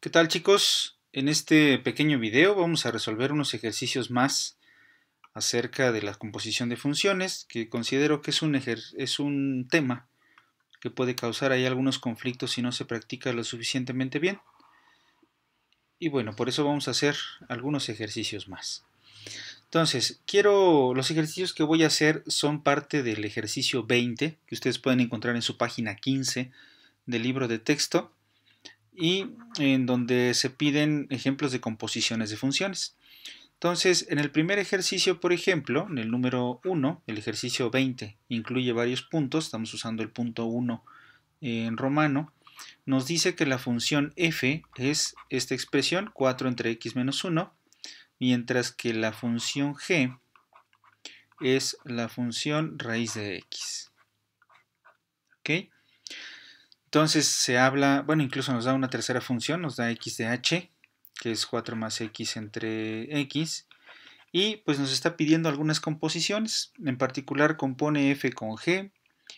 ¿Qué tal chicos? En este pequeño video vamos a resolver unos ejercicios más acerca de la composición de funciones que considero que es un, tema que puede causar ahí algunos conflictos si no se practica lo suficientemente bien. Y bueno, por eso vamos a hacer algunos ejercicios más. Entonces, quiero los ejercicios que voy a hacer son parte del ejercicio 20 que ustedes pueden encontrar en su página 15 del libro de texto y en donde se piden ejemplos de composiciones de funciones. Entonces, en el primer ejercicio, por ejemplo, en el número 1, el ejercicio 20 incluye varios puntos, estamos usando el punto 1 en romano, nos dice que la función f es esta expresión 4 entre x menos 1, mientras que la función g es la función raíz de x. ¿Ok? Entonces se habla, bueno, incluso nos da una tercera función, nos da x de h, que es 4 más x entre x, y pues nos está pidiendo algunas composiciones, en particular compone f con g,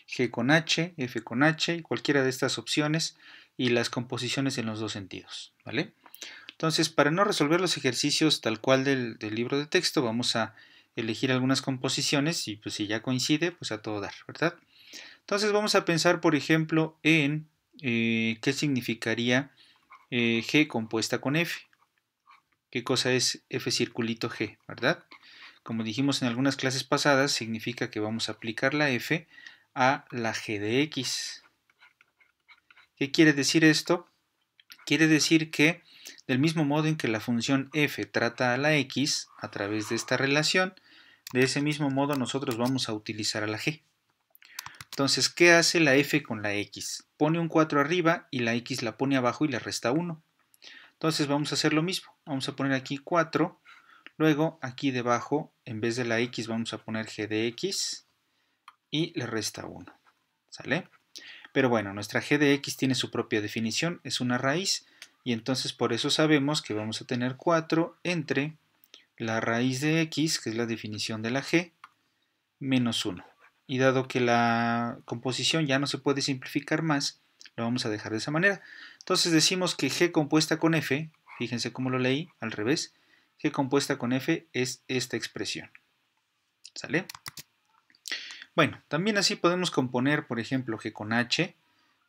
g con h, f con h, cualquiera de estas opciones y las composiciones en los dos sentidos, ¿vale? Entonces, para no resolver los ejercicios tal cual del, del libro de texto, vamos a elegir algunas composiciones y pues si ya coincide, pues a todo dar, ¿verdad? Entonces vamos a pensar, por ejemplo, en eh, qué significaría eh, G compuesta con F. ¿Qué cosa es F circulito G, verdad? Como dijimos en algunas clases pasadas, significa que vamos a aplicar la F a la G de X. ¿Qué quiere decir esto? Quiere decir que del mismo modo en que la función f trata a la x a través de esta relación, de ese mismo modo nosotros vamos a utilizar a la g. Entonces, ¿qué hace la f con la x? Pone un 4 arriba y la x la pone abajo y le resta 1. Entonces vamos a hacer lo mismo. Vamos a poner aquí 4. Luego aquí debajo, en vez de la x, vamos a poner g de x y le resta 1. ¿Sale? Pero bueno, nuestra g de x tiene su propia definición, es una raíz, y entonces por eso sabemos que vamos a tener 4 entre la raíz de x, que es la definición de la g, menos 1 y dado que la composición ya no se puede simplificar más, lo vamos a dejar de esa manera. Entonces decimos que G compuesta con F, fíjense cómo lo leí al revés, G compuesta con F es esta expresión. ¿Sale? Bueno, también así podemos componer, por ejemplo, G con H.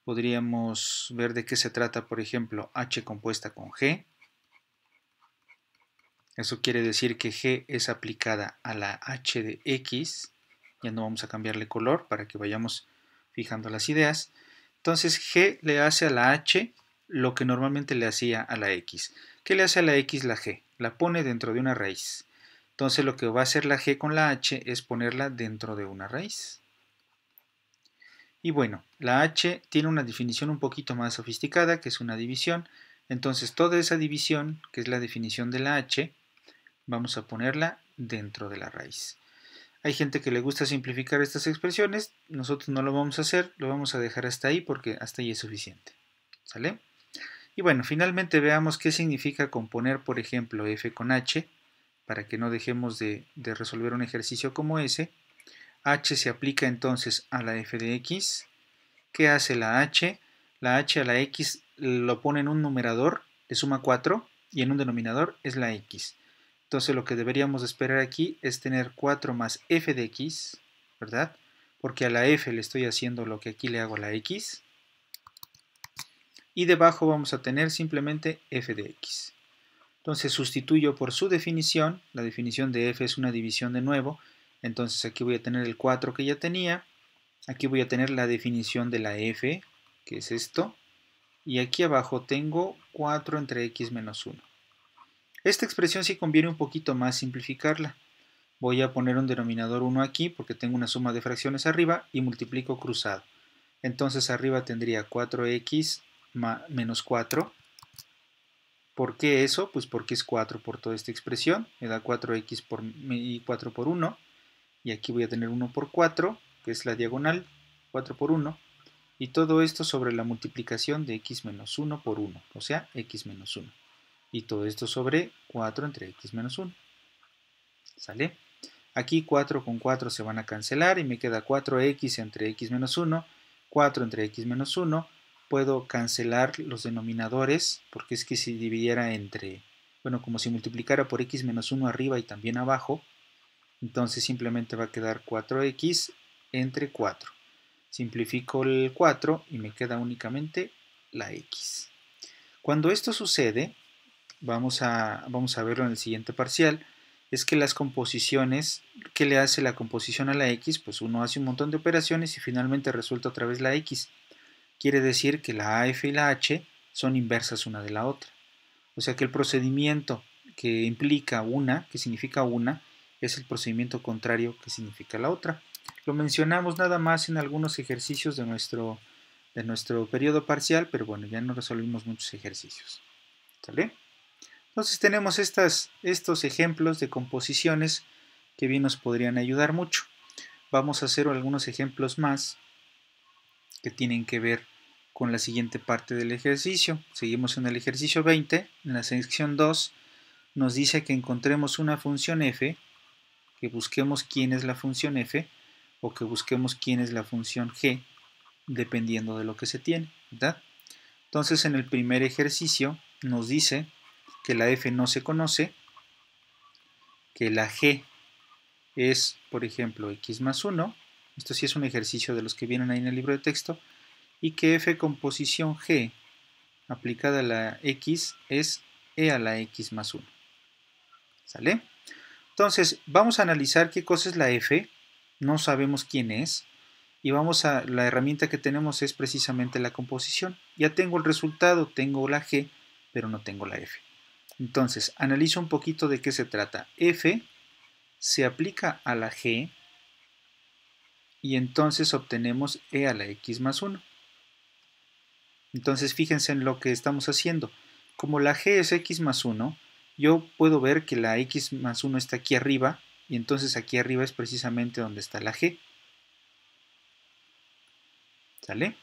Podríamos ver de qué se trata, por ejemplo, H compuesta con G. Eso quiere decir que G es aplicada a la H de X ya no vamos a cambiarle color para que vayamos fijando las ideas. Entonces G le hace a la H lo que normalmente le hacía a la X. ¿Qué le hace a la X la G? La pone dentro de una raíz. Entonces lo que va a hacer la G con la H es ponerla dentro de una raíz. Y bueno, la H tiene una definición un poquito más sofisticada, que es una división. Entonces toda esa división, que es la definición de la H, vamos a ponerla dentro de la raíz. Hay gente que le gusta simplificar estas expresiones, nosotros no lo vamos a hacer, lo vamos a dejar hasta ahí porque hasta ahí es suficiente. ¿Sale? Y bueno, finalmente veamos qué significa componer, por ejemplo, f con h, para que no dejemos de, resolver un ejercicio como ese. h se aplica entonces a la f de x. ¿Qué hace la h? La h a la x lo pone en un numerador, le suma 4, y en un denominador es la x. Entonces lo que deberíamos esperar aquí es tener 4 más f de x, ¿verdad? Porque a la f le estoy haciendo lo que aquí le hago a la x. Y debajo vamos a tener simplemente f de x. Entonces sustituyo por su definición, la definición de f es una división de nuevo, entonces aquí voy a tener el 4 que ya tenía, aquí voy a tener la definición de la f, que es esto, y aquí abajo tengo 4 entre x menos 1. Esta expresión sí conviene un poquito más simplificarla. Voy a poner un denominador 1 aquí porque tengo una suma de fracciones arriba y multiplico cruzado. Entonces arriba tendría 4x menos 4. ¿Por qué eso? Pues porque es 4 por toda esta expresión. Me da 4x por, y 4 por 1. Y aquí voy a tener 1 por 4, que es la diagonal, 4 por 1. Y todo esto sobre la multiplicación de x menos 1 por 1, o sea, x menos 1. Y todo esto sobre 4 entre x menos 1. ¿Sale? Aquí 4 con 4 se van a cancelar y me queda 4x entre x menos 1, 4 entre x menos 1. Puedo cancelar los denominadores porque es que si dividiera entre, bueno, como si multiplicara por x menos 1 arriba y también abajo, entonces simplemente va a quedar 4x entre 4. Simplifico el 4 y me queda únicamente la x. Cuando esto sucede, vamos a, vamos a verlo en el siguiente parcial, es que las composiciones, ¿Qué le hace la composición a la X? Pues uno hace un montón de operaciones y finalmente resulta otra vez la X. Quiere decir que la AF y la H son inversas una de la otra. O sea que el procedimiento que implica una, que significa una, es el procedimiento contrario que significa la otra. Lo mencionamos nada más en algunos ejercicios de nuestro, de nuestro periodo parcial, pero bueno, ya no resolvimos muchos ejercicios. ¿Sale? Entonces tenemos estos ejemplos de composiciones que bien nos podrían ayudar mucho. Vamos a hacer algunos ejemplos más que tienen que ver con la siguiente parte del ejercicio. Seguimos en el ejercicio 20, en la sección 2 nos dice que encontremos una función f, que busquemos quién es la función f o que busquemos quién es la función g, dependiendo de lo que se tiene, Entonces en el primer ejercicio nos dice que la F no se conoce, que la G es, por ejemplo, X más 1, esto sí es un ejercicio de los que vienen ahí en el libro de texto, y que F composición G aplicada a la X es E a la X más 1. ¿Sale? Entonces, vamos a analizar qué cosa es la F, no sabemos quién es, y vamos a, la herramienta que tenemos es precisamente la composición. Ya tengo el resultado, tengo la G, pero no tengo la F. Entonces, analizo un poquito de qué se trata. F se aplica a la G y entonces obtenemos E a la X más 1. Entonces, fíjense en lo que estamos haciendo. Como la G es X más 1, yo puedo ver que la X más 1 está aquí arriba y entonces aquí arriba es precisamente donde está la G. ¿Sale?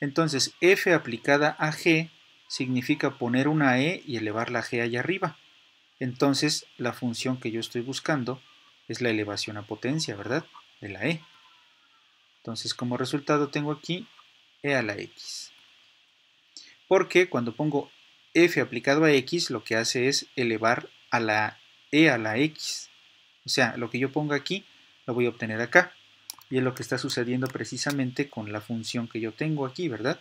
Entonces, F aplicada a G significa poner una E y elevar la G allá arriba. Entonces, la función que yo estoy buscando es la elevación a potencia, ¿verdad? De la E. Entonces, como resultado tengo aquí E a la X. Porque cuando pongo F aplicado a X, lo que hace es elevar a la E a la X. O sea, lo que yo ponga aquí, lo voy a obtener acá. Y es lo que está sucediendo precisamente con la función que yo tengo aquí, ¿verdad?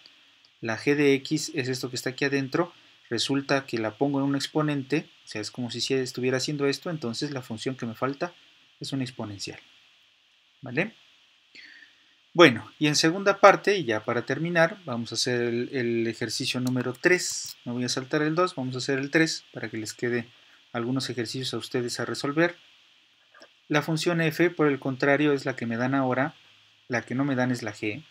la g de x es esto que está aquí adentro, resulta que la pongo en un exponente, o sea, es como si estuviera haciendo esto, entonces la función que me falta es una exponencial. ¿Vale? Bueno, y en segunda parte, y ya para terminar, vamos a hacer el, ejercicio número 3. No voy a saltar el 2, vamos a hacer el 3 para que les quede algunos ejercicios a ustedes a resolver. La función f, por el contrario, es la que me dan ahora, la que no me dan es la g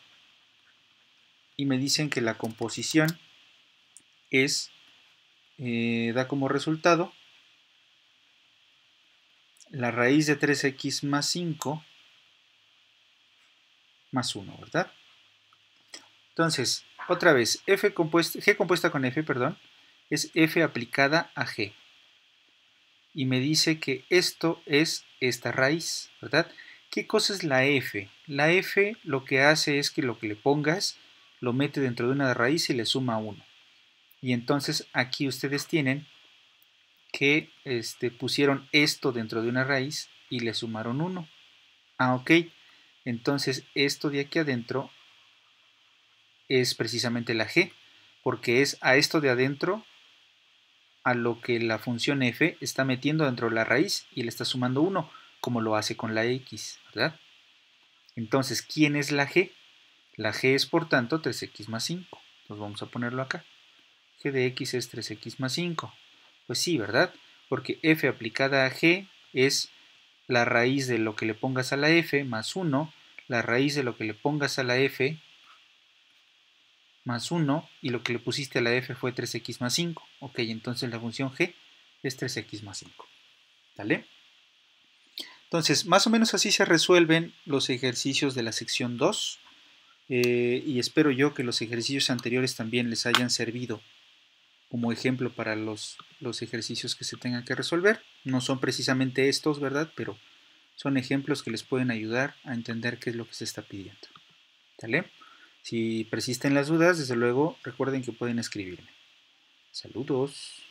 y me dicen que la composición es, eh, da como resultado la raíz de 3x más 5 más 1, ¿verdad? Entonces, otra vez, f compuesta, g compuesta con f, perdón, es f aplicada a g. Y me dice que esto es esta raíz, ¿verdad? ¿Qué cosa es la f? La f lo que hace es que lo que le pongas lo mete dentro de una raíz y le suma 1. Y entonces aquí ustedes tienen que este, pusieron esto dentro de una raíz y le sumaron 1. Ah, ok. Entonces esto de aquí adentro es precisamente la g, porque es a esto de adentro a lo que la función f está metiendo dentro de la raíz y le está sumando 1, como lo hace con la x, ¿verdad? Entonces, ¿quién es la g? La g es por tanto 3x más 5. Entonces vamos a ponerlo acá. g de x es 3x más 5. Pues sí, ¿verdad? Porque f aplicada a g es la raíz de lo que le pongas a la f más 1, la raíz de lo que le pongas a la f más 1 y lo que le pusiste a la f fue 3x más 5. Ok, entonces la función g es 3x más 5. ¿Vale? Entonces, más o menos así se resuelven los ejercicios de la sección 2. Eh, y espero yo que los ejercicios anteriores también les hayan servido como ejemplo para los, los ejercicios que se tengan que resolver. No son precisamente estos, ¿verdad? Pero son ejemplos que les pueden ayudar a entender qué es lo que se está pidiendo. ¿Vale? Si persisten las dudas, desde luego recuerden que pueden escribirme. Saludos.